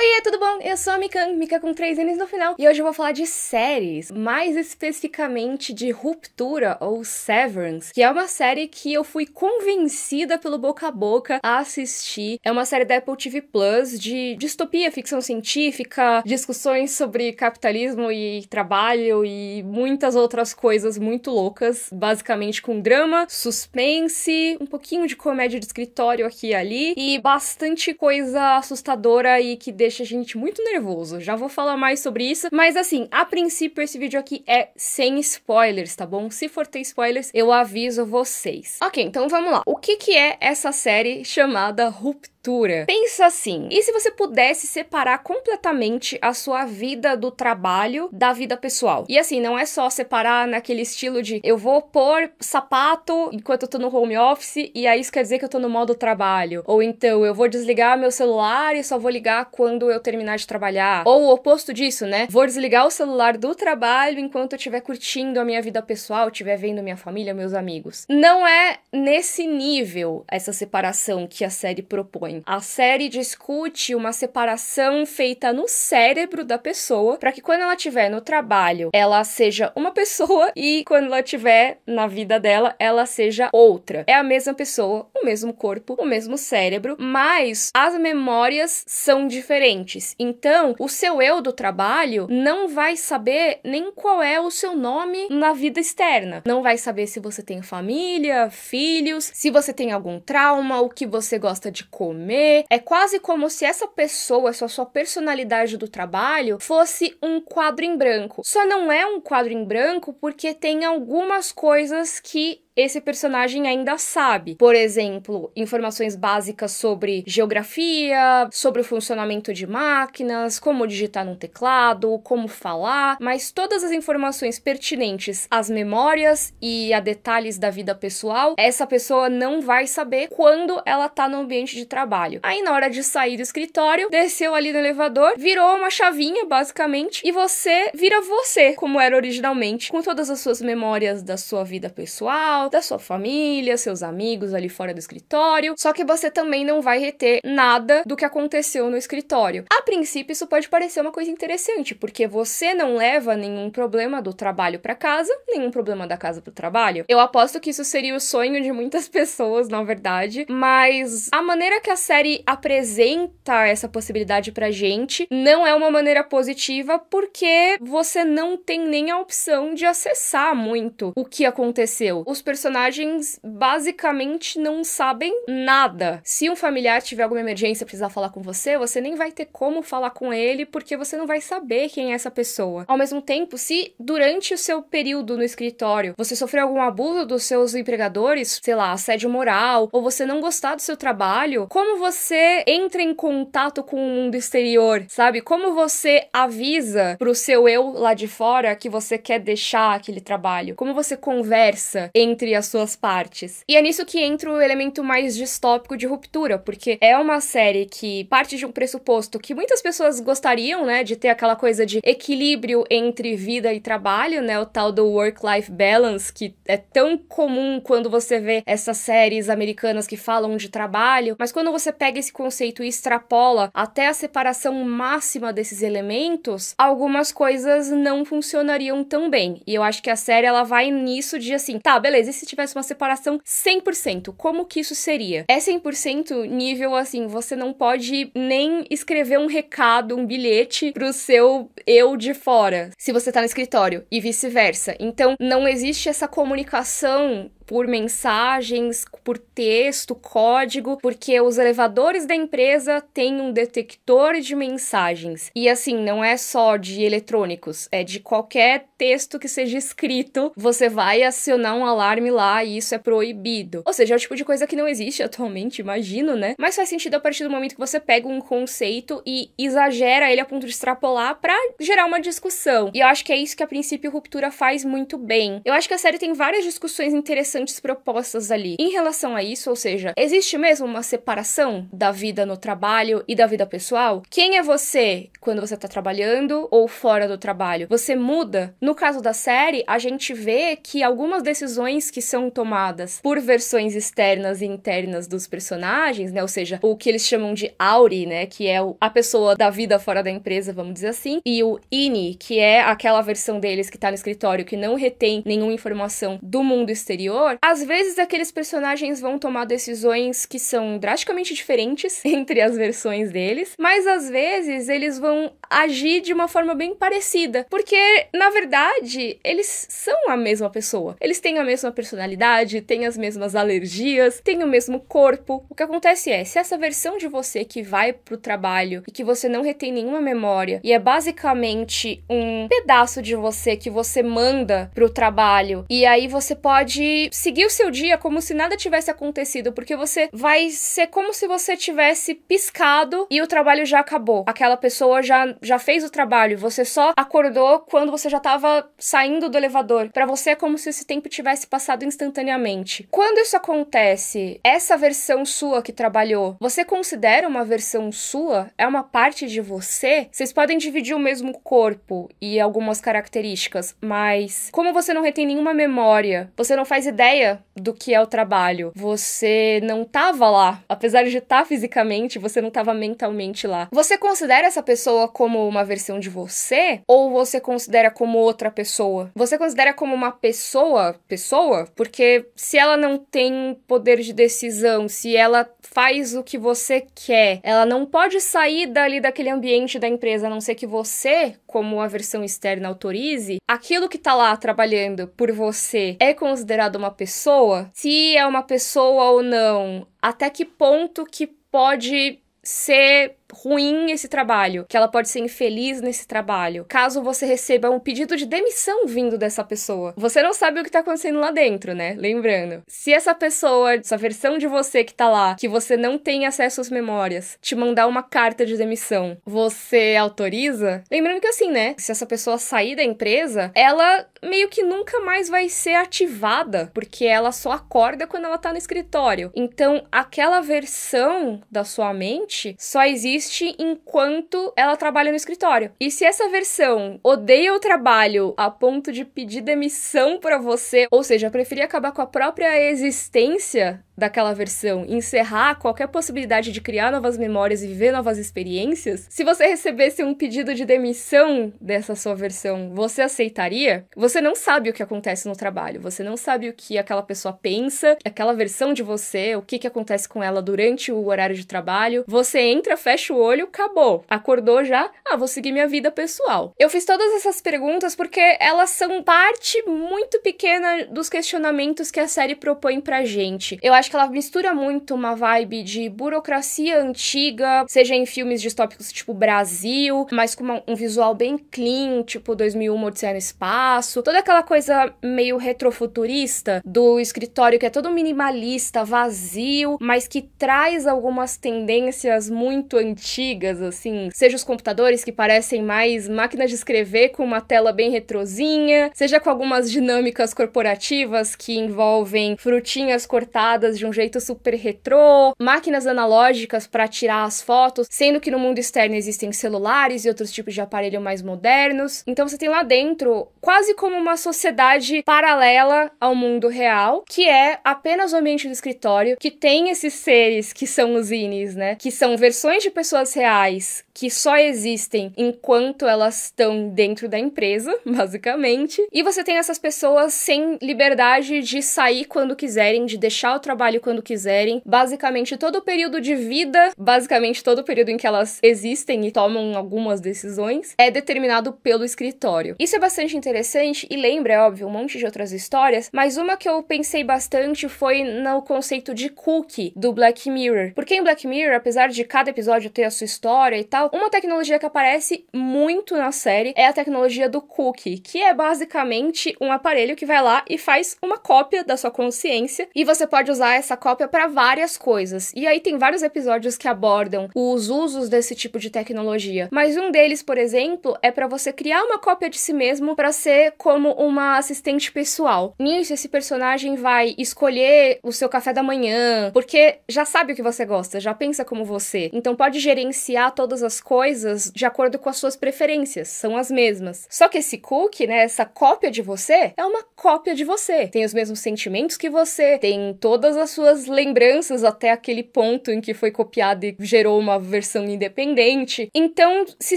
Oi, tudo bom? Eu sou a Mikan, Mika com três N's no final, e hoje eu vou falar de séries, mais especificamente de Ruptura ou Severance, que é uma série que eu fui convencida pelo boca a boca a assistir. É uma série da Apple TV Plus de distopia, ficção científica, discussões sobre capitalismo e trabalho e muitas outras coisas muito loucas, basicamente com drama, suspense, um pouquinho de comédia de escritório aqui e ali e bastante coisa assustadora e que deixa a gente muito nervoso. Já vou falar mais sobre isso, mas assim, a princípio esse vídeo aqui é sem spoilers, tá bom? Se for ter spoilers, eu aviso vocês. Ok, então vamos lá. O que que é essa série chamada Ruptura? leitura, pensa assim: e se você pudesse separar completamente a sua vida do trabalho da vida pessoal? E assim, não é só separar naquele estilo de eu vou pôr sapato enquanto eu tô no home office e aí isso quer dizer que eu tô no modo trabalho. Ou então eu vou desligar meu celular e só vou ligar quando eu terminar de trabalhar. Ou o oposto disso, né? Vou desligar o celular do trabalho enquanto eu estiver curtindo a minha vida pessoal, estiver vendo minha família, meus amigos. Não é nesse nível essa separação que a série propõe. A série discute uma separação feita no cérebro da pessoa para que quando ela estiver no trabalho, ela seja uma pessoa e quando ela estiver na vida dela, ela seja outra. É a mesma pessoa, o mesmo corpo, o mesmo cérebro, mas as memórias são diferentes. Então, o seu eu do trabalho não vai saber nem qual é o seu nome na vida externa. Não vai saber se você tem família, filhos, se você tem algum trauma, o que você gosta de comer comer. É quase como se essa pessoa, essa sua personalidade do trabalho, fosse um quadro em branco. Só não é um quadro em branco porque tem algumas coisas que esse personagem ainda sabe. Por exemplo, informações básicas sobre geografia, sobre o funcionamento de máquinas, como digitar num teclado, como falar, mas todas as informações pertinentes às memórias e a detalhes da vida pessoal, essa pessoa não vai saber quando ela tá no ambiente de trabalho. Aí na hora de sair do escritório, desceu ali no elevador, virou uma chavinha basicamente e você vira você como era originalmente, com todas as suas memórias da sua vida pessoal, da sua família, seus amigos ali fora do escritório, só que você também não vai reter nada do que aconteceu no escritório. A princípio, isso pode parecer uma coisa interessante, porque você não leva nenhum problema do trabalho para casa, nenhum problema da casa para o trabalho. Eu aposto que isso seria o sonho de muitas pessoas, na verdade, mas a maneira que a série apresenta essa possibilidade pra gente não é uma maneira positiva, porque você não tem nem a opção de acessar muito o que aconteceu. Os personagens basicamente não sabem nada. Se um familiar tiver alguma emergência e precisar falar com você, você nem vai ter como falar com ele porque você não vai saber quem é essa pessoa. Ao mesmo tempo, se durante o seu período no escritório você sofreu algum abuso dos seus empregadores, sei lá, assédio moral, ou você não gostar do seu trabalho, como você entra em contato com o mundo exterior, sabe? Como você avisa pro seu eu lá de fora que você quer deixar aquele trabalho? Como você conversa entre entre as suas partes. E é nisso que entra o elemento mais distópico de ruptura, porque é uma série que parte de um pressuposto que muitas pessoas gostariam, né, de ter aquela coisa de equilíbrio entre vida e trabalho, né, o tal do work-life balance que é tão comum quando você vê essas séries americanas que falam de trabalho, mas quando você pega esse conceito e extrapola até a separação máxima desses elementos, algumas coisas não funcionariam tão bem. E eu acho que a série ela vai nisso de assim, tá, beleza, e se tivesse uma separação 100%? Como que isso seria? É 100% nível assim, você não pode nem escrever um recado, um bilhete pro seu eu de fora, se você tá no escritório, e vice-versa. Então, não existe essa comunicação por mensagens, por texto, código, porque os elevadores da empresa têm um detector de mensagens. E assim, não é só de eletrônicos, é de qualquer texto que seja escrito, você vai acionar um alarme lá e isso é proibido. Ou seja, é o tipo de coisa que não existe atualmente, imagino, né? Mas faz sentido a partir do momento que você pega um conceito e exagera ele a ponto de extrapolar para gerar uma discussão. E eu acho que é isso que a princípio Ruptura faz muito bem. Eu acho que a série tem várias discussões interessantes interessantes propostas ali. Em relação a isso, ou seja, existe mesmo uma separação da vida no trabalho e da vida pessoal? Quem é você quando você está trabalhando ou fora do trabalho? Você muda? No caso da série, a gente vê que algumas decisões que são tomadas por versões externas e internas dos personagens, né? Ou seja, o que eles chamam de Auri, né? Que é a pessoa da vida fora da empresa, vamos dizer assim, e o Ini, que é aquela versão deles que tá no escritório que não retém nenhuma informação do mundo exterior às vezes aqueles personagens vão tomar decisões que são drasticamente diferentes entre as versões deles, mas às vezes eles vão agir de uma forma bem parecida, porque na verdade eles são a mesma pessoa. Eles têm a mesma personalidade, têm as mesmas alergias, têm o mesmo corpo. O que acontece é, se essa versão de você que vai pro trabalho e que você não retém nenhuma memória e é basicamente um pedaço de você que você manda pro trabalho e aí você pode seguir o seu dia como se nada tivesse acontecido, porque você vai ser como se você tivesse piscado e o trabalho já acabou. Aquela pessoa já, já fez o trabalho, você só acordou quando você já estava saindo do elevador. Para você é como se esse tempo tivesse passado instantaneamente. Quando isso acontece, essa versão sua que trabalhou, você considera uma versão sua? É uma parte de você? Vocês podem dividir o mesmo corpo e algumas características, mas como você não retém nenhuma memória, você não faz ideia ideia do que é o trabalho. Você não estava lá. Apesar de estar tá fisicamente, você não estava mentalmente lá. Você considera essa pessoa como uma versão de você? Ou você considera como outra pessoa? Você considera como uma pessoa, pessoa? Porque se ela não tem poder de decisão, se ela faz o que você quer, ela não pode sair dali daquele ambiente da empresa, a não ser que você, como a versão externa, autorize, aquilo que está lá trabalhando por você é considerado uma uma pessoa, se é uma pessoa ou não, até que ponto que pode ser ruim esse trabalho, que ela pode ser infeliz nesse trabalho. Caso você receba um pedido de demissão vindo dessa pessoa, você não sabe o que tá acontecendo lá dentro, né? Lembrando. Se essa pessoa, essa versão de você que tá lá, que você não tem acesso às memórias, te mandar uma carta de demissão, você autoriza? Lembrando que assim, né? Se essa pessoa sair da empresa, ela meio que nunca mais vai ser ativada, porque ela só acorda quando ela tá no escritório. Então, aquela versão da sua mente só existe existe enquanto ela trabalha no escritório. E se essa versão odeia o trabalho a ponto de pedir demissão para você, ou seja, preferir acabar com a própria existência daquela versão, encerrar qualquer possibilidade de criar novas memórias e viver novas experiências, se você recebesse um pedido de demissão dessa sua versão, você aceitaria? Você não sabe o que acontece no trabalho, você não sabe o que aquela pessoa pensa, aquela versão de você, o que, que acontece com ela durante o horário de trabalho. Você entra, fecha o olho, acabou. Acordou já? Ah, vou seguir minha vida pessoal. Eu fiz todas essas perguntas porque elas são parte muito pequena dos questionamentos que a série propõe pra gente. Eu acho acho que ela mistura muito uma vibe de burocracia antiga, seja em filmes distópicos tipo Brasil, mas com uma, um visual bem clean, tipo 2001 Odisseia no Espaço, toda aquela coisa meio retrofuturista do escritório que é todo minimalista, vazio, mas que traz algumas tendências muito antigas, assim, seja os computadores que parecem mais máquinas de escrever com uma tela bem retrozinha, seja com algumas dinâmicas corporativas que envolvem frutinhas cortadas de um jeito super retrô, máquinas analógicas para tirar as fotos, sendo que no mundo externo existem celulares e outros tipos de aparelho mais modernos. Então você tem lá dentro quase como uma sociedade paralela ao mundo real, que é apenas o ambiente do escritório, que tem esses seres que são os inis, né? Que são versões de pessoas reais que só existem enquanto elas estão dentro da empresa, basicamente. E você tem essas pessoas sem liberdade de sair quando quiserem, de deixar o trabalho trabalho quando quiserem. Basicamente, todo o período de vida, basicamente todo o período em que elas existem e tomam algumas decisões, é determinado pelo escritório. Isso é bastante interessante e lembra, é óbvio, um monte de outras histórias, mas uma que eu pensei bastante foi no conceito de cookie do Black Mirror. Porque em Black Mirror, apesar de cada episódio ter a sua história e tal, uma tecnologia que aparece muito na série é a tecnologia do cookie, que é basicamente um aparelho que vai lá e faz uma cópia da sua consciência e você pode usar essa cópia para várias coisas. E aí tem vários episódios que abordam os usos desse tipo de tecnologia. Mas um deles, por exemplo, é para você criar uma cópia de si mesmo para ser como uma assistente pessoal. Nisso, esse personagem vai escolher o seu café da manhã, porque já sabe o que você gosta, já pensa como você. Então pode gerenciar todas as coisas de acordo com as suas preferências, são as mesmas. Só que esse cookie, né, essa cópia de você, é uma cópia de você. Tem os mesmos sentimentos que você, tem todas as suas lembranças até aquele ponto em que foi copiado e gerou uma versão independente. Então, se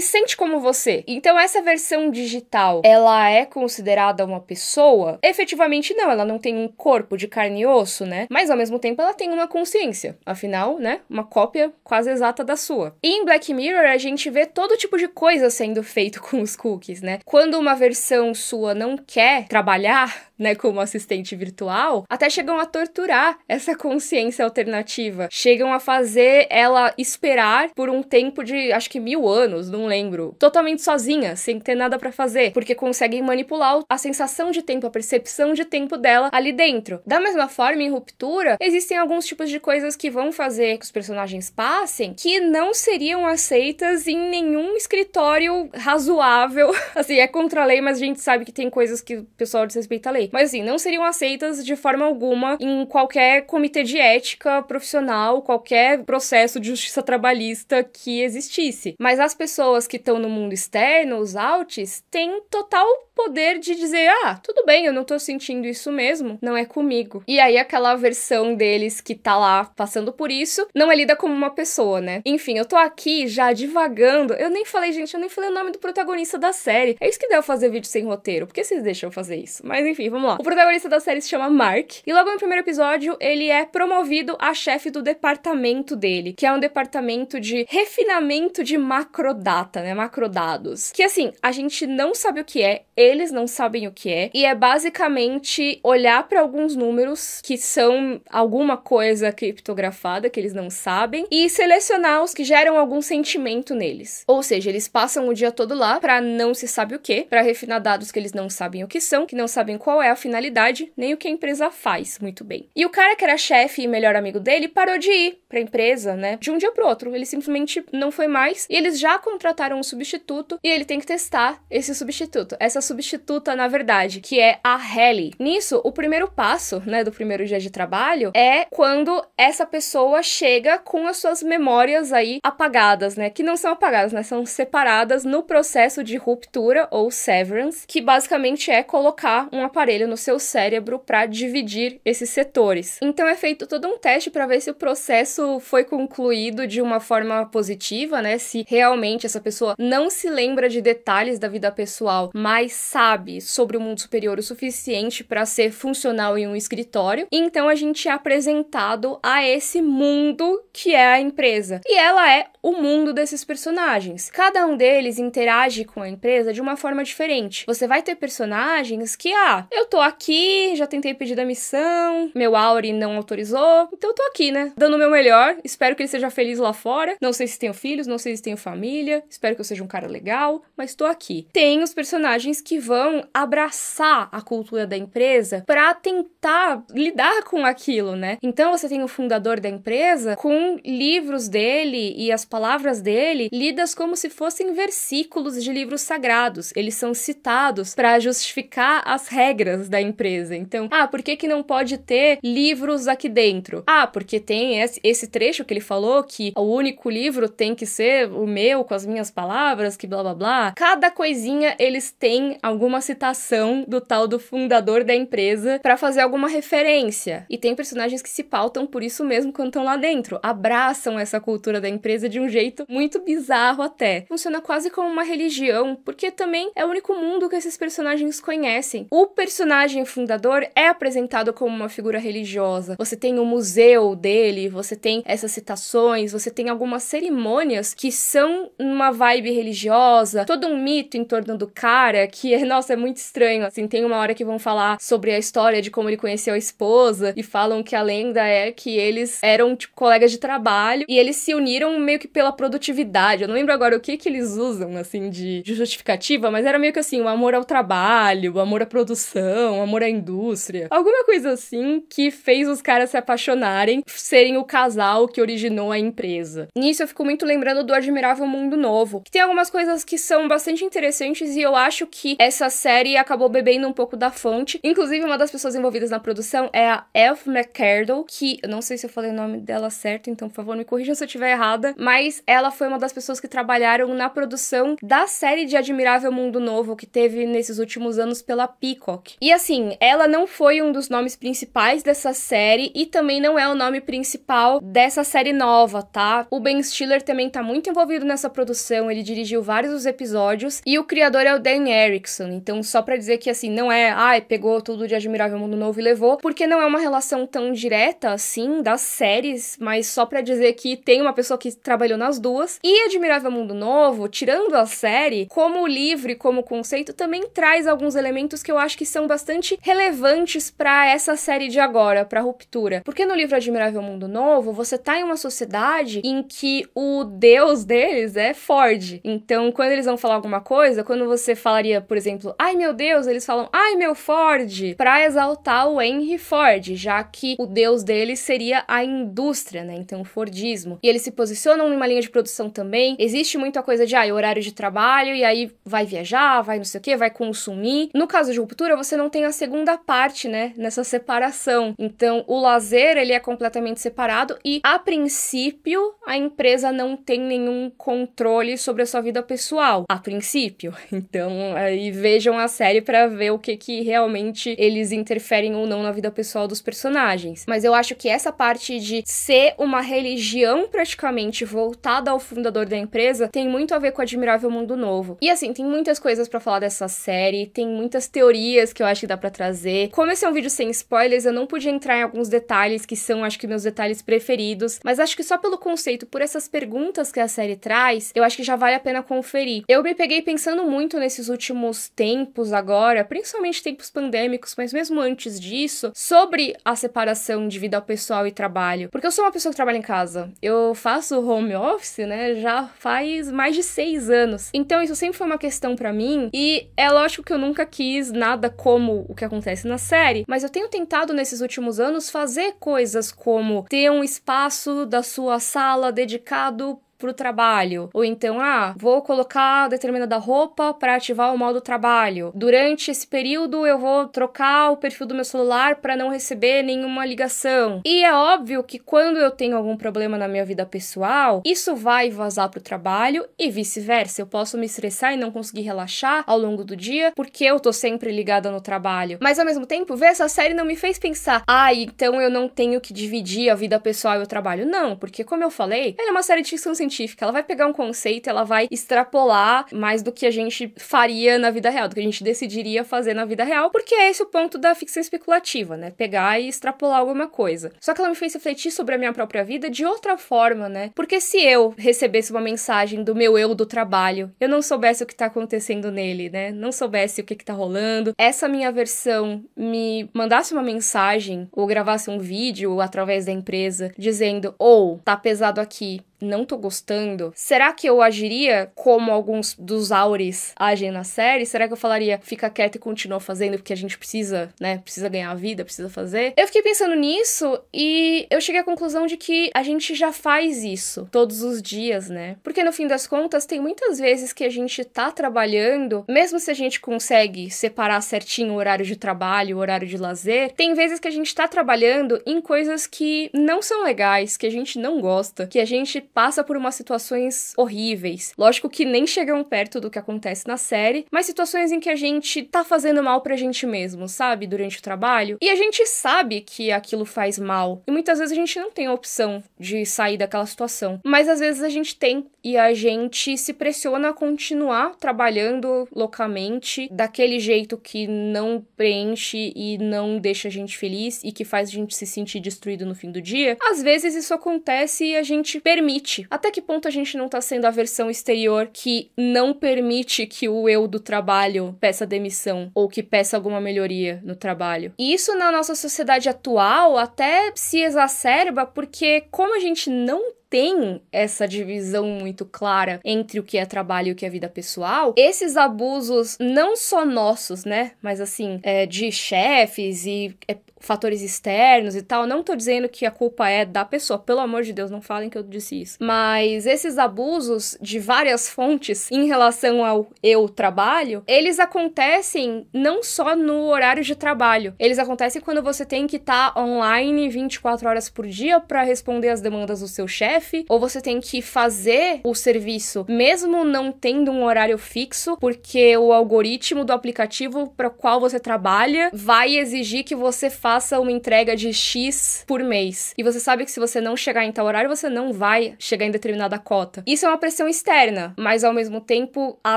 sente como você. Então, essa versão digital, ela é considerada uma pessoa? Efetivamente não, ela não tem um corpo de carne e osso, né? Mas ao mesmo tempo ela tem uma consciência. Afinal, né? Uma cópia quase exata da sua. E em Black Mirror a gente vê todo tipo de coisa sendo feito com os cookies, né? Quando uma versão sua não quer trabalhar, né, como assistente virtual, até chegam a torturar essa consciência alternativa. Chegam a fazer ela esperar por um tempo de acho que mil anos, não lembro. Totalmente sozinha, sem ter nada para fazer. Porque conseguem manipular a sensação de tempo, a percepção de tempo dela ali dentro. Da mesma forma, em ruptura, existem alguns tipos de coisas que vão fazer que os personagens passem que não seriam aceitas em nenhum escritório razoável. assim, é contra a lei, mas a gente sabe que tem coisas que o pessoal desrespeita a lei. Mas assim, não seriam aceitas de forma alguma em qualquer comitê de ética profissional, qualquer processo de justiça trabalhista que existisse. Mas as pessoas que estão no mundo externo, os altos, têm total poder de dizer: ah, tudo bem, eu não tô sentindo isso mesmo, não é comigo. E aí, aquela versão deles que tá lá passando por isso, não é lida como uma pessoa, né? Enfim, eu tô aqui já divagando. Eu nem falei, gente, eu nem falei o nome do protagonista da série. É isso que deu fazer vídeo sem roteiro. Por que vocês deixam eu fazer isso? Mas enfim, vamos lá. O protagonista da série se chama Mark, e logo no primeiro episódio, ele ele é promovido a chefe do departamento dele, que é um departamento de refinamento de macrodata, né? Macrodados. Que assim, a gente não sabe o que é, eles não sabem o que é, e é basicamente olhar para alguns números que são alguma coisa criptografada que eles não sabem e selecionar os que geram algum sentimento neles. Ou seja, eles passam o dia todo lá para não se sabe o que, para refinar dados que eles não sabem o que são, que não sabem qual é a finalidade, nem o que a empresa faz muito bem. E o cara que era chefe e melhor amigo dele, parou de ir para a empresa, né? De um dia para outro. Ele simplesmente não foi mais e eles já contrataram um substituto e ele tem que testar esse substituto. Essa substituta, na verdade, que é a Helly. Nisso, o primeiro passo, né, do primeiro dia de trabalho é quando essa pessoa chega com as suas memórias aí apagadas, né? Que não são apagadas, né? São separadas no processo de ruptura ou severance, que basicamente é colocar um aparelho no seu cérebro para dividir esses setores. Então é feito todo um teste para ver se o processo foi concluído de uma forma positiva, né? Se realmente essa pessoa não se lembra de detalhes da vida pessoal, mas sabe sobre o mundo superior o suficiente para ser funcional em um escritório. Então a gente é apresentado a esse mundo que é a empresa. E ela é o mundo desses personagens. Cada um deles interage com a empresa de uma forma diferente. Você vai ter personagens que, ah, eu tô aqui, já tentei pedir a missão, meu Auri não autorizou. Então eu tô aqui, né? Dando o meu melhor. Espero que ele seja feliz lá fora. Não sei se tenho filhos, não sei se tenho família. Espero que eu seja um cara legal, mas tô aqui. Tem os personagens que vão abraçar a cultura da empresa para tentar lidar com aquilo, né? Então você tem o fundador da empresa com livros dele e as palavras dele lidas como se fossem versículos de livros sagrados. Eles são citados para justificar as regras da empresa. Então, ah, por que que não pode ter livro livros aqui dentro? Ah, porque tem esse trecho que ele falou que o único livro tem que ser o meu com as minhas palavras, que blá blá blá. Cada coisinha eles têm alguma citação do tal do fundador da empresa para fazer alguma referência. E tem personagens que se pautam por isso mesmo quando estão lá dentro, abraçam essa cultura da empresa de um jeito muito bizarro até. Funciona quase como uma religião, porque também é o único mundo que esses personagens conhecem. O personagem fundador é apresentado como uma figura religiosa você tem o museu dele, você tem essas citações, você tem algumas cerimônias que são uma vibe religiosa, todo um mito em torno do cara que é, nossa, é muito estranho. Assim, tem uma hora que vão falar sobre a história de como ele conheceu a esposa e falam que a lenda é que eles eram tipo colegas de trabalho e eles se uniram meio que pela produtividade. Eu não lembro agora o que que eles usam assim de, de justificativa, mas era meio que assim, o um amor ao trabalho, o um amor à produção, o um amor à indústria. Alguma coisa assim que fez fez os caras se apaixonarem, serem o casal que originou a empresa. Nisso eu fico muito lembrando do Admirável Mundo Novo, que tem algumas coisas que são bastante interessantes e eu acho que essa série acabou bebendo um pouco da fonte. Inclusive, uma das pessoas envolvidas na produção é a Elf McCardle, que eu não sei se eu falei o nome dela certo, então por favor me corrija se eu estiver errada, mas ela foi uma das pessoas que trabalharam na produção da série de Admirável Mundo Novo que teve nesses últimos anos pela Peacock. E assim, ela não foi um dos nomes principais dessa série série e também não é o nome principal dessa série nova, tá? O Ben Stiller também tá muito envolvido nessa produção, ele dirigiu vários dos episódios e o criador é o Dan Erickson. Então, só para dizer que assim, não é, ai, ah, pegou tudo de Admirável Mundo Novo e levou, porque não é uma relação tão direta assim das séries, mas só para dizer que tem uma pessoa que trabalhou nas duas. E Admirável Mundo Novo, tirando a série, como livro e como conceito, também traz alguns elementos que eu acho que são bastante relevantes para essa série de agora, para ruptura. Porque no livro Admirável Mundo Novo, você tá em uma sociedade em que o deus deles é Ford. Então, quando eles vão falar alguma coisa, quando você falaria, por exemplo, ai meu Deus, eles falam ai meu Ford, pra exaltar o Henry Ford, já que o deus deles seria a indústria, né? Então, o Fordismo. E eles se posicionam numa linha de produção também. Existe muita coisa de, ah, horário de trabalho, e aí vai viajar, vai não sei o que, vai consumir. No caso de ruptura, você não tem a segunda parte, né? Nessa separação. Então, então, o lazer ele é completamente separado e, a princípio, a empresa não tem nenhum controle sobre a sua vida pessoal. A princípio. Então, aí vejam a série para ver o que que realmente eles interferem ou não na vida pessoal dos personagens. Mas eu acho que essa parte de ser uma religião praticamente voltada ao fundador da empresa tem muito a ver com o Admirável Mundo Novo. E assim, tem muitas coisas para falar dessa série, tem muitas teorias que eu acho que dá para trazer. Como esse é um vídeo sem spoilers, eu não podia entrar em alguns detalhes que são, acho que, meus detalhes preferidos, mas acho que só pelo conceito, por essas perguntas que a série traz, eu acho que já vale a pena conferir. Eu me peguei pensando muito nesses últimos tempos agora, principalmente tempos pandêmicos, mas mesmo antes disso, sobre a separação de vida pessoal e trabalho. Porque eu sou uma pessoa que trabalha em casa. Eu faço home office, né, já faz mais de seis anos. Então isso sempre foi uma questão para mim e é lógico que eu nunca quis nada como o que acontece na série, mas eu tenho tentado nesses últimos anos anos fazer coisas como ter um espaço da sua sala dedicado pro trabalho. Ou então, ah, vou colocar determinada roupa para ativar o modo trabalho. Durante esse período, eu vou trocar o perfil do meu celular para não receber nenhuma ligação. E é óbvio que quando eu tenho algum problema na minha vida pessoal, isso vai vazar pro trabalho e vice-versa. Eu posso me estressar e não conseguir relaxar ao longo do dia porque eu tô sempre ligada no trabalho. Mas ao mesmo tempo, ver essa série não me fez pensar, ah, então eu não tenho que dividir a vida pessoal e o trabalho. Não, porque como eu falei, ela é uma série de ficção científica científica. Ela vai pegar um conceito, ela vai extrapolar mais do que a gente faria na vida real, do que a gente decidiria fazer na vida real, porque é esse o ponto da ficção especulativa, né? Pegar e extrapolar alguma coisa. Só que ela me fez refletir sobre a minha própria vida de outra forma, né? Porque se eu recebesse uma mensagem do meu eu do trabalho, eu não soubesse o que tá acontecendo nele, né? Não soubesse o que que tá rolando, essa minha versão me mandasse uma mensagem ou gravasse um vídeo através da empresa dizendo: ou oh, tá pesado aqui, não tô gostando, será que eu agiria como alguns dos aures agem na série? Será que eu falaria, fica quieto e continua fazendo porque a gente precisa, né? Precisa ganhar a vida, precisa fazer? Eu fiquei pensando nisso e eu cheguei à conclusão de que a gente já faz isso todos os dias, né? Porque no fim das contas, tem muitas vezes que a gente tá trabalhando, mesmo se a gente consegue separar certinho o horário de trabalho, o horário de lazer, tem vezes que a gente tá trabalhando em coisas que não são legais, que a gente não gosta, que a gente passa por umas situações horríveis. Lógico que nem chegam perto do que acontece na série, mas situações em que a gente tá fazendo mal pra gente mesmo, sabe? Durante o trabalho. E a gente sabe que aquilo faz mal. E muitas vezes a gente não tem a opção de sair daquela situação. Mas às vezes a gente tem e a gente se pressiona a continuar trabalhando loucamente daquele jeito que não preenche e não deixa a gente feliz e que faz a gente se sentir destruído no fim do dia. Às vezes isso acontece e a gente permite até que ponto a gente não tá sendo a versão exterior que não permite que o eu do trabalho peça demissão ou que peça alguma melhoria no trabalho? E isso na nossa sociedade atual até se exacerba porque, como a gente não tem essa divisão muito clara entre o que é trabalho e o que é vida pessoal, esses abusos, não só nossos, né? Mas assim, é, de chefes e é, fatores externos e tal. Não tô dizendo que a culpa é da pessoa, pelo amor de Deus, não falem que eu disse isso. Mas esses abusos de várias fontes em relação ao eu trabalho, eles acontecem não só no horário de trabalho. Eles acontecem quando você tem que estar tá online 24 horas por dia para responder as demandas do seu chefe, ou você tem que fazer o serviço mesmo não tendo um horário fixo, porque o algoritmo do aplicativo para qual você trabalha vai exigir que você faça faça uma entrega de X por mês. E você sabe que se você não chegar em tal horário, você não vai chegar em determinada cota. Isso é uma pressão externa, mas ao mesmo tempo a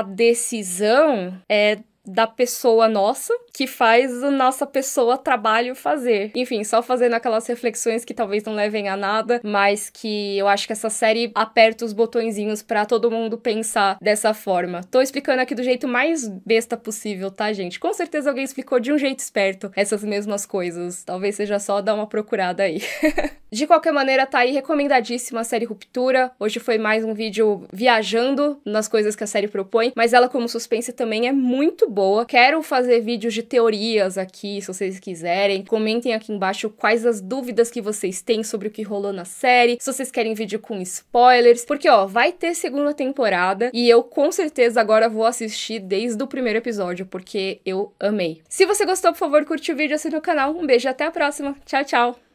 decisão é da pessoa nossa que faz a nossa pessoa trabalho fazer. Enfim, só fazendo aquelas reflexões que talvez não levem a nada, mas que eu acho que essa série aperta os botõezinhos para todo mundo pensar dessa forma. Tô explicando aqui do jeito mais besta possível, tá, gente? Com certeza alguém explicou de um jeito esperto essas mesmas coisas. Talvez seja só dar uma procurada aí. de qualquer maneira, tá aí recomendadíssima a série Ruptura. Hoje foi mais um vídeo viajando nas coisas que a série propõe, mas ela como suspense também é muito boa. Quero fazer vídeos de teorias aqui, se vocês quiserem. Comentem aqui embaixo quais as dúvidas que vocês têm sobre o que rolou na série, se vocês querem vídeo com spoilers, porque ó, vai ter segunda temporada e eu com certeza agora vou assistir desde o primeiro episódio, porque eu amei. Se você gostou, por favor, curte o vídeo, assina o canal. Um beijo, até a próxima. Tchau, tchau.